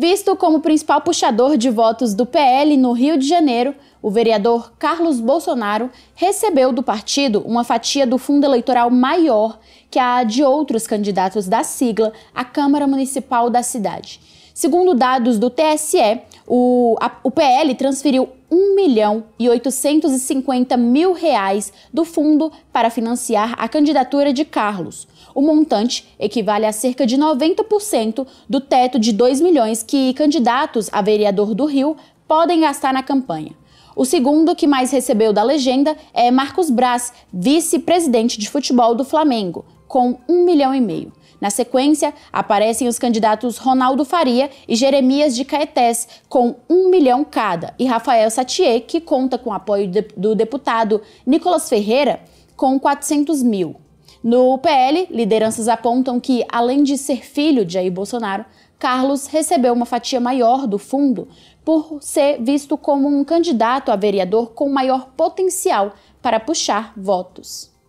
Visto como principal puxador de votos do PL no Rio de Janeiro, o vereador Carlos Bolsonaro recebeu do partido uma fatia do fundo eleitoral maior que a de outros candidatos da sigla à Câmara Municipal da cidade. Segundo dados do TSE, o, a, o PL transferiu 1 milhão e 850 mil reais do fundo para financiar a candidatura de Carlos. O montante equivale a cerca de 90% do teto de 2 milhões que candidatos a vereador do Rio podem gastar na campanha. O segundo que mais recebeu da legenda é Marcos Braz, vice-presidente de futebol do Flamengo, com 1 milhão e meio. Na sequência, aparecem os candidatos Ronaldo Faria e Jeremias de Caetés, com um milhão cada, e Rafael Satie que conta com o apoio de, do deputado Nicolas Ferreira, com 400 mil. No PL, lideranças apontam que, além de ser filho de Jair Bolsonaro, Carlos recebeu uma fatia maior do fundo por ser visto como um candidato a vereador com maior potencial para puxar votos.